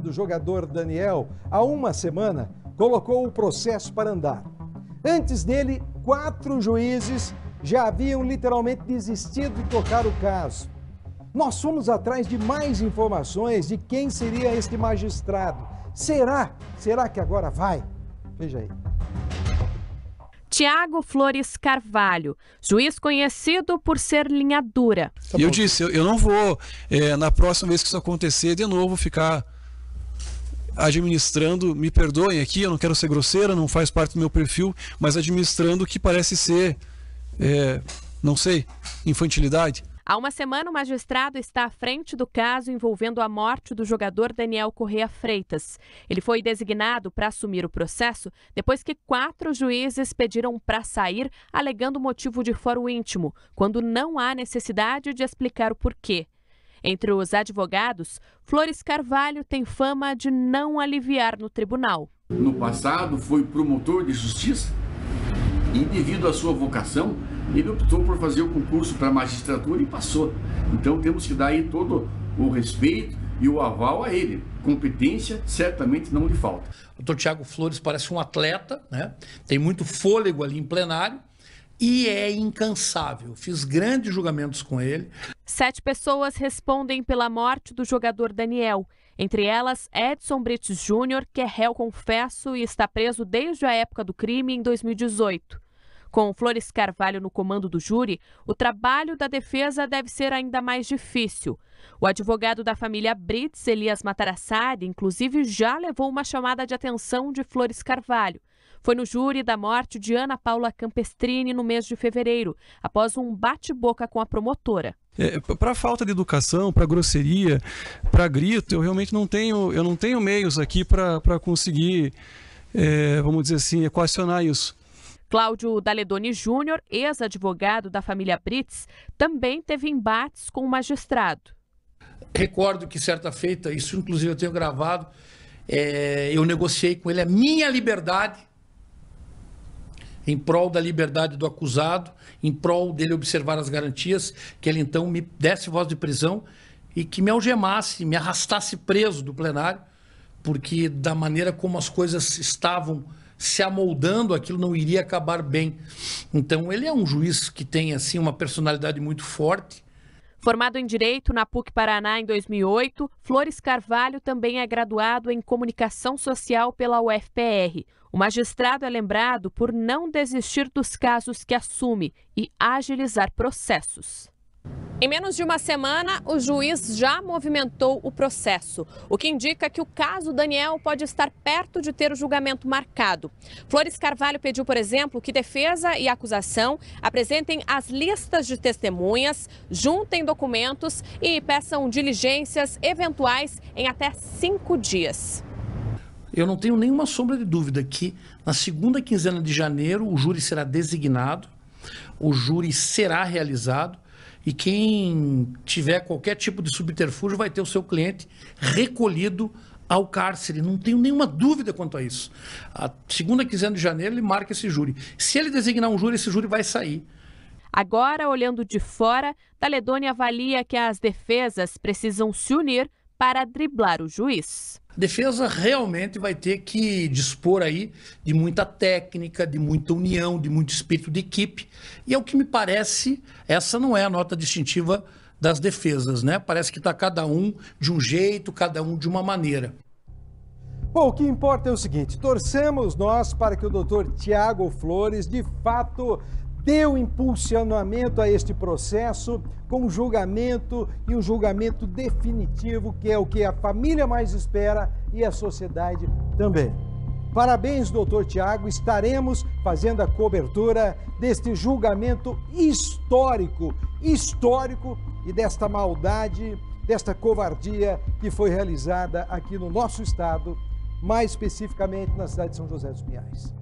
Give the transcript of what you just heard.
do jogador Daniel há uma semana colocou o processo para andar. Antes dele, quatro juízes já haviam literalmente desistido de tocar o caso. Nós fomos atrás de mais informações de quem seria este magistrado. Será? Será que agora vai? Veja aí. Tiago Flores Carvalho, juiz conhecido por ser linha dura. eu disse, eu, eu não vou, é, na próxima vez que isso acontecer, de novo ficar administrando, me perdoem aqui, eu não quero ser grosseira, não faz parte do meu perfil, mas administrando o que parece ser, é, não sei, infantilidade. Há uma semana, o magistrado está à frente do caso envolvendo a morte do jogador Daniel Correa Freitas. Ele foi designado para assumir o processo depois que quatro juízes pediram para sair, alegando motivo de foro íntimo, quando não há necessidade de explicar o porquê. Entre os advogados, Flores Carvalho tem fama de não aliviar no tribunal. No passado, foi promotor de justiça e, devido à sua vocação, ele optou por fazer o concurso para magistratura e passou. Então, temos que dar aí todo o respeito e o aval a ele. Competência certamente não lhe falta. O doutor Tiago Flores parece um atleta, né? tem muito fôlego ali em plenário e é incansável. Fiz grandes julgamentos com ele. Sete pessoas respondem pela morte do jogador Daniel, entre elas Edson Brites Júnior, que é réu confesso e está preso desde a época do crime em 2018. Com Flores Carvalho no comando do júri, o trabalho da defesa deve ser ainda mais difícil. O advogado da família Brits, Elias Matarassari, inclusive já levou uma chamada de atenção de Flores Carvalho. Foi no júri da morte de Ana Paula Campestrini no mês de fevereiro, após um bate-boca com a promotora. É, para falta de educação, para grosseria, para grito, eu realmente não tenho, eu não tenho meios aqui para conseguir, é, vamos dizer assim, equacionar isso. Cláudio Daledoni Júnior, ex-advogado da família Brits, também teve embates com o magistrado. Recordo que certa feita, isso inclusive eu tenho gravado, é, eu negociei com ele a minha liberdade em prol da liberdade do acusado, em prol dele observar as garantias, que ele então me desse voz de prisão e que me algemasse, me arrastasse preso do plenário, porque da maneira como as coisas estavam se amoldando, aquilo não iria acabar bem. Então ele é um juiz que tem assim uma personalidade muito forte, Formado em Direito na PUC Paraná em 2008, Flores Carvalho também é graduado em Comunicação Social pela UFPR. O magistrado é lembrado por não desistir dos casos que assume e agilizar processos. Em menos de uma semana, o juiz já movimentou o processo, o que indica que o caso Daniel pode estar perto de ter o julgamento marcado. Flores Carvalho pediu, por exemplo, que defesa e acusação apresentem as listas de testemunhas, juntem documentos e peçam diligências eventuais em até cinco dias. Eu não tenho nenhuma sombra de dúvida que na segunda quinzena de janeiro o júri será designado, o júri será realizado e quem tiver qualquer tipo de subterfúgio vai ter o seu cliente recolhido ao cárcere. Não tenho nenhuma dúvida quanto a isso. A segunda quinzena de janeiro ele marca esse júri. Se ele designar um júri, esse júri vai sair. Agora, olhando de fora, Taledoni avalia que as defesas precisam se unir para driblar o juiz. A defesa realmente vai ter que dispor aí de muita técnica, de muita união, de muito espírito de equipe. E é o que me parece, essa não é a nota distintiva das defesas, né? Parece que está cada um de um jeito, cada um de uma maneira. Bom, o que importa é o seguinte: torcemos nós para que o doutor Tiago Flores, de fato, deu impulsionamento a este processo com julgamento e um julgamento definitivo, que é o que a família mais espera e a sociedade também. Parabéns, doutor Tiago, estaremos fazendo a cobertura deste julgamento histórico, histórico e desta maldade, desta covardia que foi realizada aqui no nosso estado, mais especificamente na cidade de São José dos Pinhais.